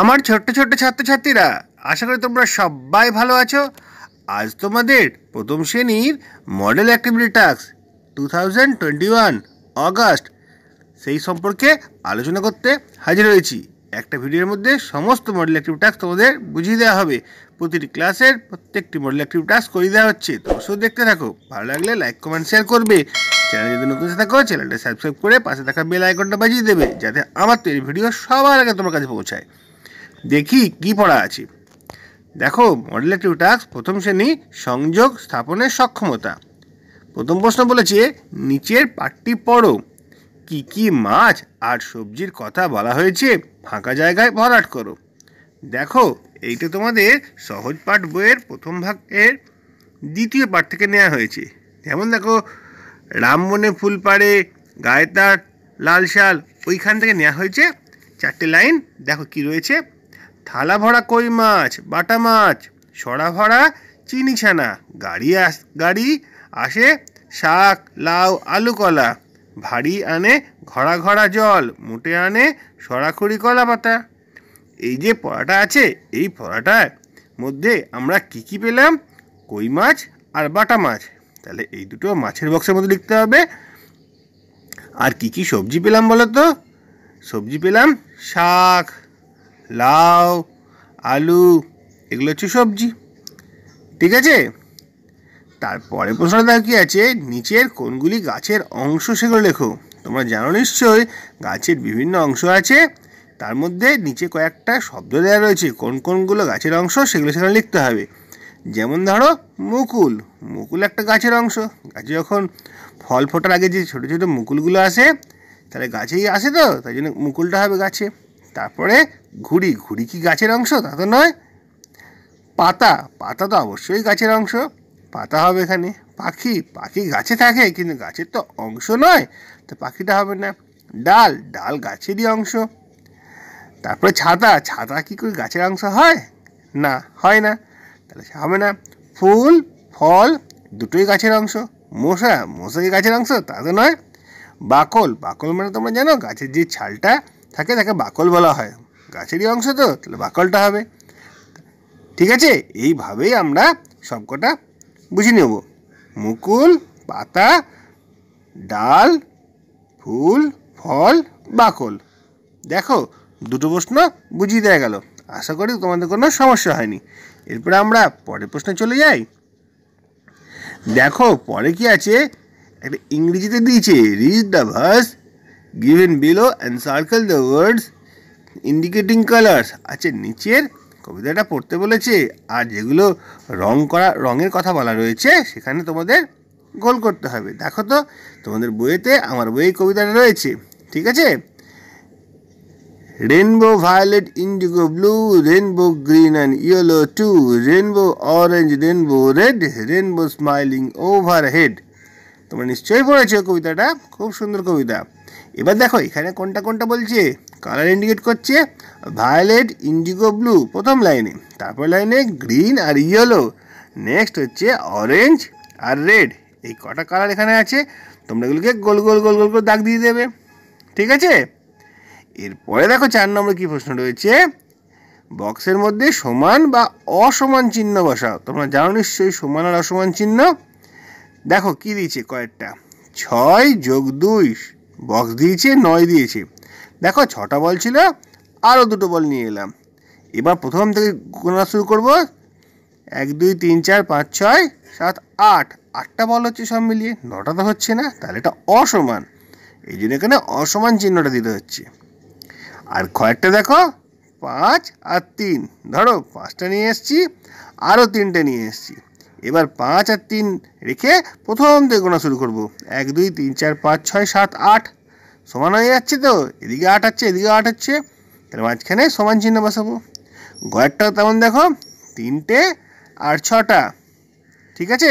আমার ছোট্ট ছোট্ট ছাত্রছাত্রীরা আশা করি তোমরা সবাই ভালো আছো আজ তোমাদের প্রথম শ্রেণীর model activity task two thousand twenty one August সেই সম্পর্কে আলোচনা করতে হাজির হয়েছি একটা ভিডিওর মধ্যে সমস্ত মডেল অ্যাক্টিভিটি টাস্ক তোমাদের বুঝিয়ে দেওয়া হবে প্রতিটি ক্লাসের প্রত্যেকটি মডেল অ্যাক্টিভিটি টাস্ক করিয়ে দেওয়া হচ্ছে তো শুধু দেখতে থাকো ভালো লাগলে লাইক কমেন্ট শেয়ার করবে চ্যানেল যদি নতুন থাকো চ্যানেলটা সাবস্ক্রাইব করে পাশে থাকা বেল আইকনটা বাজিয়ে দেবে যাতে আমার তৈরি ভিডিও সবার আগে তোমার কাছে পৌঁছায় দেখি কি পড়া আছে দেখো মডেলেটিভ টাস্ক প্রথম শ্রেণী সংযোগ স্থাপনের সক্ষমতা প্রথম প্রশ্ন বলেছে নিচের পাটটি পড়ো কি কি মাছ আর সবজির কথা বলা হয়েছে ফাঁকা জায়গায় ভরাট করো দেখো এইটা তোমাদের সহজ পাঠ বইয়ের প্রথম ভাগের দ্বিতীয় পাঠ থেকে নেওয়া হয়েছে যেমন দেখো রাম মনে ফুল পাড়ে গায়ে তার লাল শাল ওইখান থেকে নেওয়া হয়েছে চারটে লাইন দেখো কি রয়েছে থালা ভরা কই মাছ বাটা মাছ সরা ভরা চিনি ছানা গাড়ি আস গাড়ি আসে শাক লাউ আলু কলা ভারী আনে ঘড়া ঘড়া জল মুটে আনে সরাখুরি কলা পাতা এই যে পড়াটা আছে এই পড়াটার মধ্যে আমরা কি কি পেলাম কই মাছ আর বাটা মাছ তাহলে এই দুটো মাছের বক্সের মধ্যে লিখতে হবে আর কি কি সবজি পেলাম বলো তো সবজি পেলাম শাক লাউ আলু এগুলো হচ্ছে সবজি ঠিক আছে তারপরে প্রশ্নটা কি আছে নিচের কোনগুলি গাছের অংশ সেগুলো লেখো তোমরা জানো নিশ্চয়ই গাছের বিভিন্ন অংশ আছে তার মধ্যে নিচে কয়েকটা শব্দ দেওয়া রয়েছে কোন কোনগুলো গাছের অংশ সেগুলো সেখানে লিখতে হবে যেমন ধরো মুকুল মুকুল একটা গাছের অংশ গাছে যখন ফল ফোটার আগে যে ছোটো ছোটো মুকুলগুলো আসে তাহলে গাছেই আসে তো তাই জন্য মুকুলটা হবে গাছে তারপরে ঘুড়ি ঘুড়ি কি গাছের অংশ তা তো নয় পাতা পাতা তো অবশ্যই গাছের অংশ পাতা হবে এখানে পাখি পাখি গাছে থাকে কিন্তু গাছের তো অংশ নয় তো পাখিটা হবে না ডাল ডাল গাছেরই অংশ তারপরে ছাতা ছাতা কি করে গাছের অংশ হয় না হয় না তাহলে হবে না ফুল ফল দুটোই গাছের অংশ মশা মশা কি গাছের অংশ তা তো নয় বাকল বাকল মানে তোমরা জানো গাছের যে ছালটা থাকে তাকে বাকল বলা হয় গাছেরই অংশ তো তাহলে বাকলটা হবে ঠিক আছে এইভাবেই আমরা সবকটা বুঝে নেব মুকুল পাতা ডাল ফুল ফল বাকল দেখো দুটো প্রশ্ন বুঝিয়ে দেওয়া গেল আশা করি তোমাদের কোনো সমস্যা হয়নি এরপরে আমরা পরের প্রশ্নে চলে যাই দেখো পরে কি আছে একটা ইংরেজিতে দিয়েছে read the verse given below and circle the words indicating colors আচ্ছা নিচের কবিতাটা পড়তে বলেছে আর যেগুলো রং করা রঙের কথা বলা রয়েছে সেখানে তোমাদের গোল করতে হবে দেখো তো তোমাদের বইয়েতে আমার বইয়ে কবিতাটা রয়েছে ঠিক আছে rainbow violet indigo blue rainbow green and yellow too rainbow orange rainbow red rainbow smiling overhead তোমরা নিশ্চয়ই পড়েছো কবিতাটা খুব সুন্দর কবিতা এবার দেখো এখানে কোনটা কোনটা বলছে কালার ইন্ডিকেট করছে ভায়োলেট ইন্ডিগো ব্লু প্রথম লাইনে তারপর লাইনে গ্রিন আর ইয়েলো নেক্সট হচ্ছে অরেঞ্জ আর রেড এই কটা কালার এখানে আছে তোমরা এগুলোকে গোল গোল গোল গোল করে দাগ দিয়ে দেবে ঠিক আছে এরপরে দেখো চার নম্বর কী প্রশ্ন রয়েছে বক্সের মধ্যে সমান বা অসমান চিহ্ন বসাও তোমরা জানো নিশ্চয়ই সমান আর অসমান চিহ্ন দেখো কি দিয়েছে কয়েকটা ছয় যোগ দুই বক্স দিয়েছে নয় দিয়েছে দেখো ছটা বল ছিল আরও দুটো বল নিয়ে এলাম এবার প্রথম থেকে গোনা শুরু করব এক দুই তিন চার পাঁচ ছয় সাত আট আটটা বল হচ্ছে সব মিলিয়ে নটা তো হচ্ছে না তাহলে এটা অসমান এই জন্য এখানে অসমান চিহ্নটা দিতে হচ্ছে আর কয়েকটা দেখো পাঁচ আর তিন ধরো পাঁচটা নিয়ে এসছি আরও তিনটে নিয়ে এসছি এবার পাঁচ আর তিন রেখে প্রথম থেকে গোনা শুরু করব এক দুই তিন চার পাঁচ ছয় সাত আট সমান হয়ে যাচ্ছে তো এদিকে আট আছে এদিকে আট হচ্ছে তাহলে মাঝখানে সমান চিহ্ন বসাবো গয়েরটাও তেমন দেখো তিনটে আর ছটা ঠিক আছে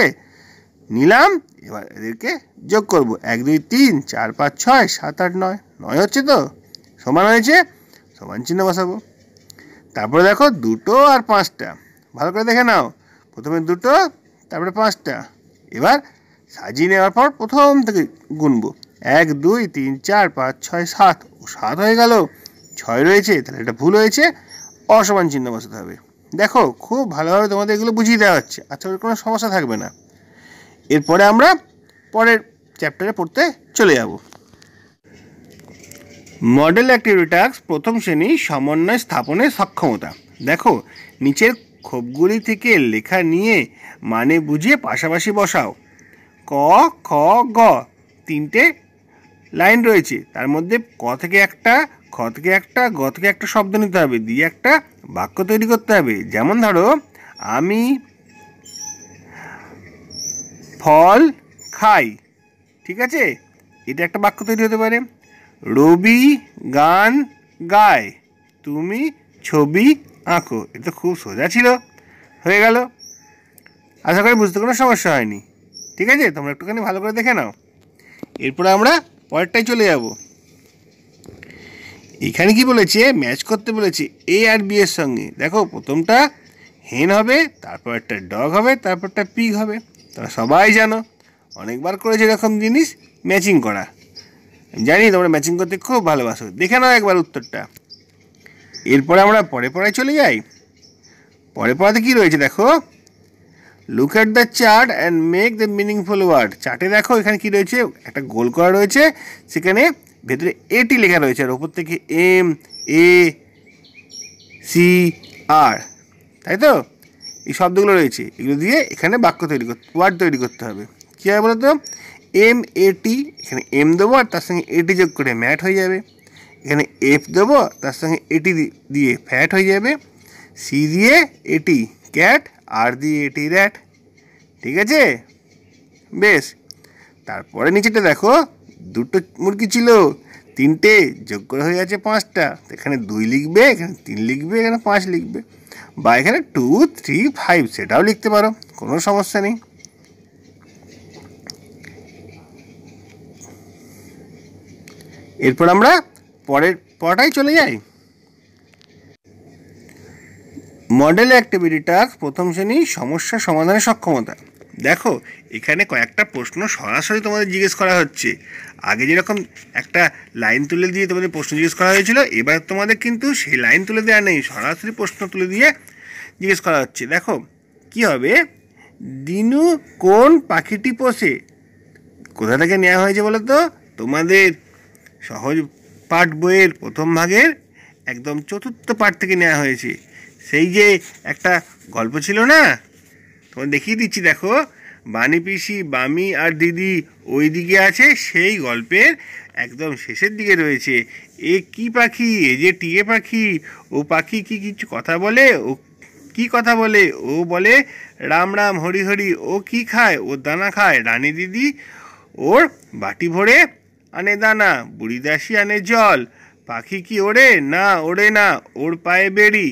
নিলাম এবার এদেরকে যোগ করব এক দুই তিন চার পাঁচ ছয় সাত আট নয় নয় হচ্ছে তো সমান হয়েছে সমান চিহ্ন বসাবো তারপরে দেখো দুটো আর পাঁচটা ভালো করে দেখে নাও প্রথমে দুটো তারপরে পাঁচটা এবার সাজিয়ে নেওয়ার পর প্রথম থেকে গুনবো এক দুই তিন চার পাঁচ ছয় সাত ও সাত হয়ে গেল ছয় রয়েছে তাহলে এটা ভুল হয়েছে অসমান চিহ্ন বসাতে হবে দেখো খুব ভালোভাবে তোমাদের এগুলো বুঝিয়ে দেওয়া হচ্ছে আচ্ছা ওর কোনো সমস্যা থাকবে না এরপরে আমরা পরের চ্যাপ্টারে পড়তে চলে যাব মডেল অ্যাক্টিভিটি প্রথম শ্রেণী সমন্বয় স্থাপনের সক্ষমতা দেখো নিচের অক্ষরগুলি থেকে লেখা নিয়ে মানে বুঝিয়ে পাশাপাশি বসাও ক খ গ তিনটে লাইন রয়েছে তার মধ্যে ক থেকে একটা খ থেকে একটা গ থেকে একটা শব্দ নিতে হবে দিয়ে একটা বাক্য তৈরি করতে হবে যেমন ধরো আমি ফল খাই ঠিক আছে এটা একটা বাক্য তৈরি হতে পারে রবি গান গায় তুমি ছবি আঁকো এ তো খুব সোজা ছিল হয়ে গেল আশা করি বুঝতে কোনো সমস্যা হয়নি ঠিক আছে তোমরা একটুখানি ভালো করে দেখে নাও এরপরে আমরা পরেরটাই চলে যাব এখানে কি বলেছে ম্যাচ করতে বলেছে এ আর বি এর সঙ্গে দেখো প্রথমটা হেন হবে তারপর একটা ডগ হবে তারপর একটা পিগ হবে তারা সবাই জানো অনেকবার করেছে এরকম জিনিস ম্যাচিং করা জানি তোমরা ম্যাচিং করতে খুব ভালোবাসো দেখে নাও একবার উত্তরটা এরপরে আমরা পরে পড়ায় চলে যাই পরে পড়াতে কী রয়েছে দেখো look at the chart and make the meaningful word চার্টে দেখো এখানে কি রয়েছে একটা গোল করা রয়েছে সেখানে ভেতরে এটি লেখা রয়েছে আর ওপর থেকে এম এ সি আর তাই তো এই শব্দগুলো রয়েছে এগুলো দিয়ে এখানে বাক্য তৈরি করতে ওয়ার্ড তৈরি করতে হবে কী হবে বলতো এম এটি এখানে এম দেবো আর তার সঙ্গে এটি যোগ করে ম্যাট হয়ে যাবে এখানে এফ দেবো তার সঙ্গে এটি দিয়ে ফ্যাট হয়ে যাবে সি দিয়ে এটি ক্যাট আর দিয়ে এটি র্যাট ঠিক আছে বেশ তারপরে নিচেটা দেখো দুটো মুরগি ছিল তিনটে যোগ করে হয়ে গেছে পাঁচটা এখানে দুই লিখবে এখানে তিন লিখবে এখানে পাঁচ লিখবে বা এখানে টু থ্রি ফাইভ সেটাও লিখতে পারো কোনো সমস্যা নেই এরপর আমরা পরের পরটাই চলে যাই মডেল অ্যাক্টিভিটিটার প্রথম শ্রেণী সমস্যা সমাধানের সক্ষমতা দেখো এখানে কয়েকটা প্রশ্ন সরাসরি তোমাদের জিজ্ঞেস করা হচ্ছে আগে যেরকম একটা লাইন তুলে দিয়ে তোমাদের প্রশ্ন জিজ্ঞেস করা হয়েছিল এবার তোমাদের কিন্তু সেই লাইন তুলে দেওয়া নেই সরাসরি প্রশ্ন তুলে দিয়ে জিজ্ঞেস করা হচ্ছে দেখো কি হবে দিনু কোন পাখিটি পোষে কোথা থেকে নেওয়া হয়েছে বলো তো তোমাদের সহজ পাঠ বইয়ের প্রথম ভাগের একদম চতুর্থ পাঠ থেকে নেওয়া হয়েছে সেই যে একটা গল্প ছিল না তোমার দেখিয়ে দিচ্ছি দেখো বাণী পিসি বামি আর দিদি ওই দিকে আছে সেই গল্পের একদম শেষের দিকে রয়েছে এ কি পাখি এ যে টিয়ে পাখি ও পাখি কি কিছু কথা বলে ও কি কথা বলে ও বলে রাম রাম হরি হরি ও কি খায় ও দানা খায় রানী দিদি ওর বাটি ভরে আনে দানা বুড়ি দাসি আনে জল পাখি কি ওড়ে না ওড়ে না ওর পায়ে বেড়ি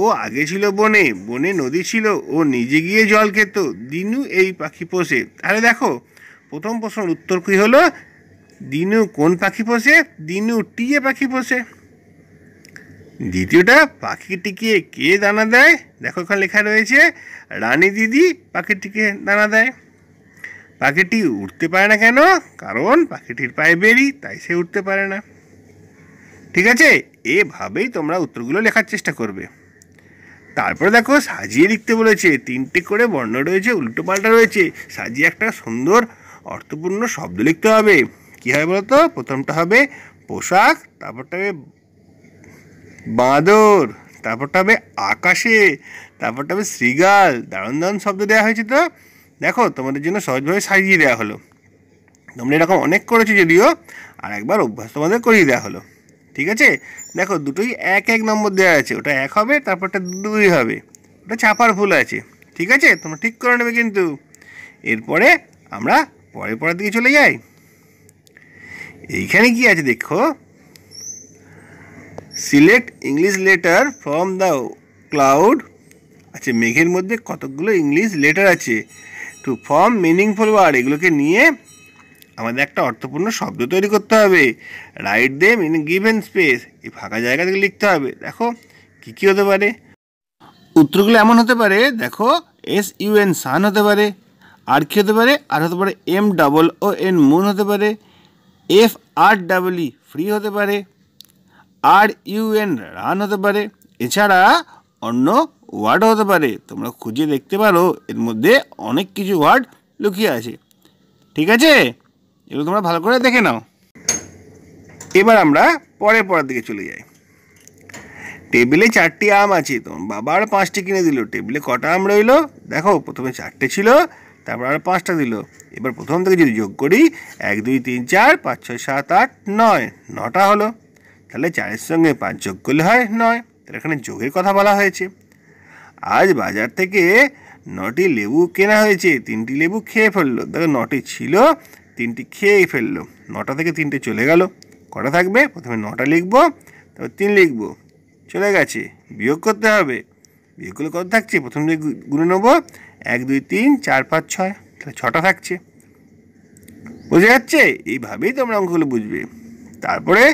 ও আগে ছিল বনে বনে নদী ছিল ও নিজে গিয়ে জল খেত দিনু এই পাখি পোষে আরে দেখো প্রথম প্রশ্নের উত্তর কী হলো দিনু কোন পাখি পোষে দিনু টিয়ে পাখি পোষে দ্বিতীয়টা পাখিটিকে কে দানা দেয় দেখো এখানে লেখা রয়েছে রানী দিদি পাখিটিকে দানা দেয় পাখিটি উঠতে পারে না কেন কারণ পাখিটির পায়ে বেরি তাই সে উঠতে পারে না ঠিক আছে এভাবেই তোমরা উত্তরগুলো লেখার চেষ্টা করবে তারপরে দেখো সাজিয়ে লিখতে বলেছে তিনটে করে বর্ণ রয়েছে উল্টো পাল্টা রয়েছে সাজিয়ে একটা সুন্দর অর্থপূর্ণ শব্দ লিখতে হবে কী হয় বলতো প্রথমটা হবে পোশাক তারপরটা হবে বাঁদর তারপরটা হবে আকাশে তারপরটা হবে শ্রীগাল দারুণ দারুণ শব্দ দেওয়া হয়েছে তো দেখো তোমাদের জন্য সহজভাবে সাজিয়ে দেওয়া হলো তোমরা এরকম অনেক করেছো যদিও আর একবার অভ্যাস তোমাদের করিয়ে দেওয়া হলো ঠিক আছে দেখো দুটোই এক এক নম্বর দেওয়া আছে ওটা এক হবে তারপরটা দুই হবে ওটা ছাপার ভুল আছে ঠিক আছে তোমরা ঠিক করে নেবে কিন্তু এরপরে আমরা পরে পরের দিকে চলে যাই এইখানে কি আছে দেখো select English letter from the cloud আচ্ছা মেঘের মধ্যে কতকগুলো ইংলিশ লেটার আছে টু ফর্ম মিনিংফুল ওয়ার্ড এগুলোকে নিয়ে আমাদের একটা অর্থপূর্ণ শব্দ তৈরি করতে হবে write them in given space এই ফাঁকা জায়গা থেকে লিখতে হবে দেখো কী কী হতে পারে উত্তরগুলো এমন হতে পারে দেখো এস ইউএন সান হতে পারে আর কি হতে পারে আর হতে পারে M double O N moon হতে পারে F R double E free হতে পারে আর ইউএন রান হতে পারে এছাড়া অন্য ওয়ার্ড হতে পারে তোমরা খুঁজে দেখতে পারো এর মধ্যে অনেক কিছু ওয়ার্ড লুকিয়ে আছে ঠিক আছে এগুলো তোমরা ভালো করে দেখে নাও এবার আমরা পরের দিকে চলে যাই টেবিলে চারটি আম আছে তোমার বাবা আর পাঁচটি কিনে দিল টেবিলে কটা আম রইল দেখো প্রথমে চারটে ছিল তারপর আর পাঁচটা দিল এবার প্রথম থেকে যদি যোগ করি এক দুই তিন চার পাঁচ ছয় সাত আট নয় নটা হলো তাহলে চারের সঙ্গে পাঁচ যোগ করলে হয় নয় তাহলে এখানে যোগের কথা বলা হয়েছে আজ বাজার থেকে নটি লেবু কেনা হয়েছে তিনটি লেবু খেয়ে ফেললো দেখো নটি ছিল তিনটি খেয়েই ফেললো নটা থেকে তিনটে চলে গেল কটা থাকবে প্রথমে নটা লিখবো তারপর তিন লিখবো চলে গেছে বিয়োগ করতে হবে বিয়োগ করলে কত থাকছে প্রথম যে গুনে নেবো এক দুই তিন চার পাঁচ ছয় তাহলে ছটা থাকছে বোঝা যাচ্ছে এইভাবেই তোমরা অঙ্কগুলো বুঝবে তারপরে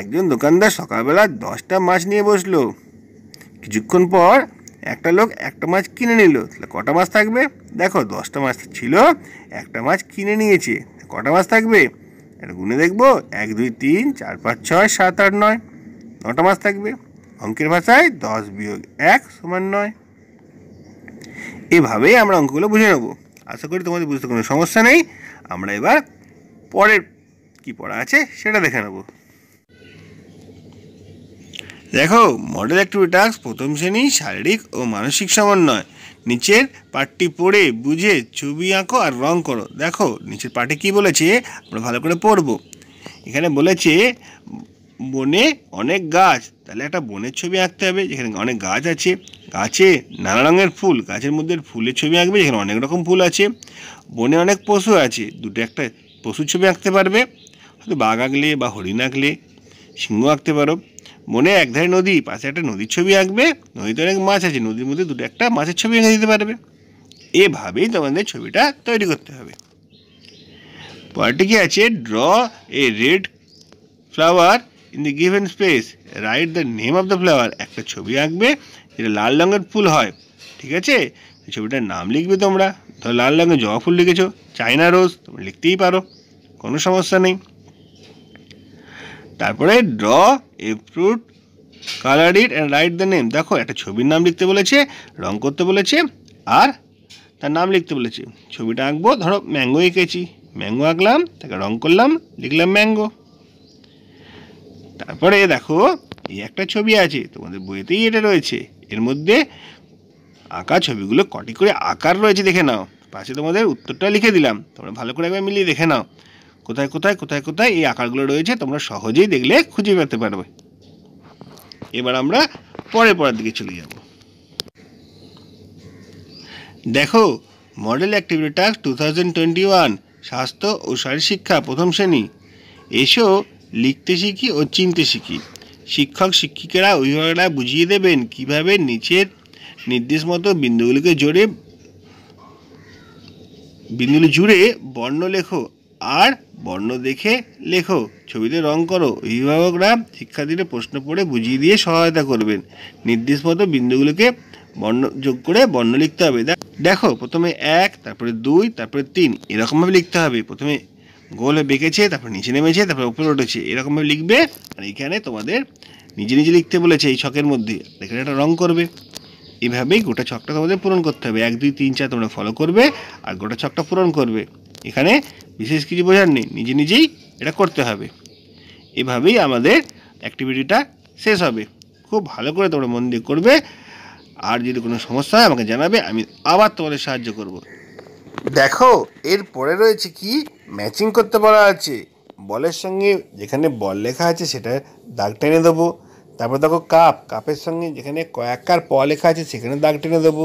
একজন দোকানদার সকালবেলা দশটা মাছ নিয়ে বসলো কিছুক্ষণ পর একটা লোক একটা মাছ কিনে নিল তাহলে কটা মাছ থাকবে দেখো দশটা মাছ ছিল একটা মাছ কিনে নিয়েছে কটা মাছ থাকবে এটা গুনে দেখবো এক দুই তিন চার পাঁচ ছয় সাত আট নয় নটা মাছ থাকবে অঙ্কের ভাষায় দশ বিয়োগ এক সমান নয় এভাবেই আমরা অঙ্কগুলো বুঝে নেব আশা করি তোমাদের বুঝতে কোনো সমস্যা নেই আমরা এবার পরের কি পড়া আছে সেটা দেখে নেবো দেখো মডেল অ্যাক্টিভিটি টাস্ক প্রথম শ্রেণী শারীরিক ও মানসিক সমন্বয় নিচের পার্টটি পড়ে বুঝে ছবি আঁকো আর রং করো দেখো নিচের পার্টে কি বলেছে আমরা ভালো করে পড়বো এখানে বলেছে বনে অনেক গাছ তাহলে একটা বনের ছবি আঁকতে হবে যেখানে অনেক গাছ আছে গাছে নানা রঙের ফুল গাছের মধ্যে ফুলের ছবি আঁকবে যেখানে অনেক রকম ফুল আছে বনে অনেক পশু আছে দুটো একটা পশুর ছবি আঁকতে পারবে হয়তো বাঘ আঁকলে বা হরিণ আঁকলে সিংহ আঁকতে পারো মনে ধারে নদী পাশে একটা নদীর ছবি আঁকবে নদীতে অনেক মাছ আছে নদীর মধ্যে দুটো একটা মাছের ছবি এঁকে দিতে পারবে এভাবেই তোমাদের ছবিটা তৈরি করতে হবে পরটি কি আছে draw a red flower in the given space write the name of the flower একটা ছবি আঁকবে যেটা লাল রঙের ফুল হয় ঠিক আছে ছবিটার নাম লিখবে তোমরা ধর লাল রঙের জবা ফুল লিখেছো চায়না রোজ তোমরা লিখতেই পারো কোনো সমস্যা নেই তারপরে draw a fruit colour it and write the name দেখো একটা ছবির নাম লিখতে বলেছে রং করতে বলেছে আর তার নাম লিখতে বলেছে ছবিটা আঁকবো ধরো ম্যাঙ্গো এঁকেছি ম্যাঙ্গো আঁকলাম তাকে রং করলাম লিখলাম ম্যাঙ্গো তারপরে দেখো এই একটা ছবি আছে তোমাদের বইতেই এটা রয়েছে এর মধ্যে আঁকা ছবিগুলো কটি করে আকার রয়েছে দেখে নাও পাশে তোমাদের উত্তরটা লিখে দিলাম তোমরা ভালো করে একবার মিলিয়ে দেখে নাও কোথায় কোথায় কোথায় কোথায় এই আকারগুলো রয়েছে তোমরা সহজেই দেখলে খুঁজে পেতে পারবে এবার আমরা পরে পরের দিকে চলে যাব দেখো model activity task two thousand twenty one স্বাস্থ্য ও শিক্ষা প্রথম শ্রেণী এসো লিখতে শিখি ও চিনতে শিখি শিক্ষক শিক্ষিকারা অভিভাবকরা বুঝিয়ে দেবেন কিভাবে নিচের নির্দেশ মতো বিন্দুগুলিকে জোরে বিন্দুগুলি জুড়ে বর্ণ লেখো আর বর্ণ দেখে লেখো ছবিতে রং করো অভিভাবকরা শিক্ষার্থীদের প্রশ্ন পড়ে বুঝিয়ে দিয়ে সহায়তা করবেন নির্দেশ মতো বিন্দুগুলোকে বর্ণ যোগ করে বর্ণ লিখতে হবে দেখো প্রথমে এক তারপরে দুই তারপরে তিন এরকমভাবে লিখতে হবে প্রথমে গোল বেঁকেছে তারপর নিচে নেমেছে তারপর উপরে উঠেছে এরকমভাবে লিখবে আর এখানে তোমাদের নিজে নিজে লিখতে বলেছে এই ছকের মধ্যে এখানে একটা রং করবে এভাবেই গোটা ছকটা তোমাদের পূরণ করতে হবে এক দুই তিন চার তোমরা ফলো করবে আর গোটা ছকটা পূরণ করবে এখানে বিশেষ কিছু বোঝার নেই নিজে নিজেই এটা করতে হবে এভাবেই আমাদের অ্যাক্টিভিটিটা শেষ হবে খুব ভালো করে তোমরা মন দিয়ে করবে আর যদি কোনো সমস্যা হয় আমাকে জানাবে আমি আবার তোমাদের সাহায্য করব। দেখো এর পরে রয়েছে কি ম্যাচিং করতে বলা আছে বলের সঙ্গে যেখানে বল লেখা আছে সেটা দাগ টেনে দেবো তারপর দেখো কাপ কাপের সঙ্গে যেখানে কার প লেখা আছে সেখানে দাগ টেনে দেবো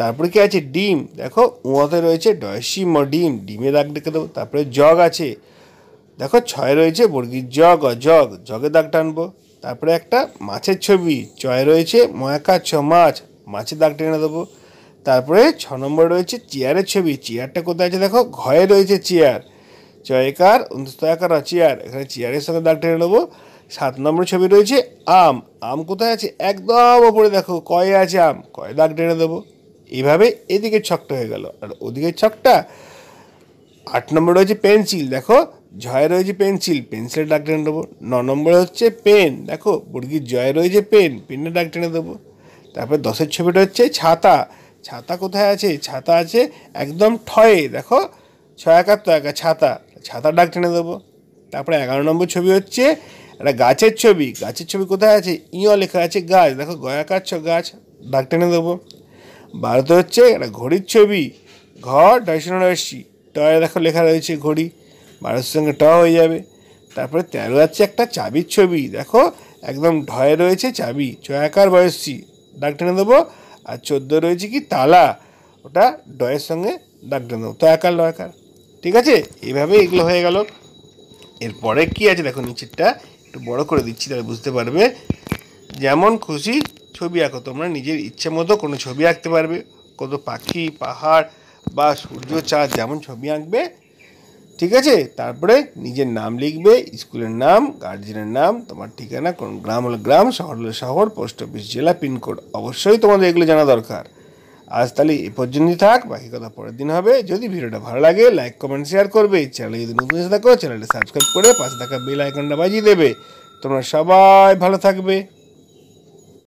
তারপরে কি আছে ডিম দেখো উঁয়াতে রয়েছে ডয়সিম ডিম ডিমে দাগ ডেকে দেবো তারপরে জগ আছে দেখো ছয় রয়েছে বর্গির জগ জগ জগে দাগ টানবো তারপরে একটা মাছের ছবি চয় রয়েছে ময়াকা ছ মাছ মাছে দাগ টেনে দেবো তারপরে ছ নম্বর রয়েছে চেয়ারের ছবি চেয়ারটা কোথায় আছে দেখো ঘয়ে রয়েছে চেয়ার চয়কার অন্তস্তাকার চেয়ার এখানে চেয়ারের সঙ্গে দাগ টেনে নেবো সাত নম্বর ছবি রয়েছে আম আম কোথায় আছে একদম ওপরে দেখো কয়ে আছে আম কয়ে দাগ টেনে দেবো এইভাবে এদিকে ছকটা হয়ে গেল আর ওদিকে ছকটা আট নম্বর রয়েছে পেন্সিল দেখো জয় রয়েছে পেন্সিল পেন্সিলের ডাক টেনে দেবো ন নম্বরে হচ্ছে পেন দেখো বুড়গির জয় রয়েছে পেন পেনের ডাক টেনে দেবো তারপরে দশের ছবিটা হচ্ছে ছাতা ছাতা কোথায় আছে ছাতা আছে একদম ঠয়ে দেখো ছয় একাত্তর একা ছাতা ছাতা ডাক টেনে দেবো তারপরে এগারো নম্বর ছবি হচ্ছে একটা গাছের ছবি গাছের ছবি কোথায় আছে ইয় লেখা আছে গাছ দেখো গয়াকার ছ গাছ ডাক টেনে দেবো ভারত হচ্ছে একটা ঘড়ির ছবি ঘর ডাইশন রয়েছি টয়ে দেখো লেখা রয়েছে ঘড়ি ভারতের সঙ্গে ট হয়ে যাবে তারপরে তেরো আছে একটা চাবির ছবি দেখো একদম ঢয়ে রয়েছে চাবি ছয়াকার বয়সী ডাক টেনে দেবো আর চোদ্দো রয়েছে কি তালা ওটা ডয়ের সঙ্গে ডাক টেনে দেবো তয়াকার লয়াকার ঠিক আছে এইভাবে এগুলো হয়ে গেল এরপরে কি আছে দেখো নিচেরটা একটু বড় করে দিচ্ছি তাহলে বুঝতে পারবে যেমন খুশি ছবি আঁকো তোমরা নিজের ইচ্ছে মতো কোনো ছবি আঁকতে পারবে কত পাখি পাহাড় বা সূর্য চাঁদ যেমন ছবি আঁকবে ঠিক আছে তারপরে নিজের নাম লিখবে স্কুলের নাম গার্জেনের নাম তোমার ঠিকানা কোন গ্রাম হলো গ্রাম শহর হলো শহর পোস্ট অফিস জেলা পিনকোড অবশ্যই তোমাদের এগুলো জানা দরকার আজ তাহলে এ পর্যন্তই থাক বাকি কথা পরের দিন হবে যদি ভিডিওটা ভালো লাগে লাইক কমেন্ট শেয়ার করবে চ্যানেলে যদি নতুন এসে থাকো চ্যানেলটা সাবস্ক্রাইব করে পাশে থাকা বেল আইকনটা বাজিয়ে দেবে তোমরা সবাই ভালো থাকবে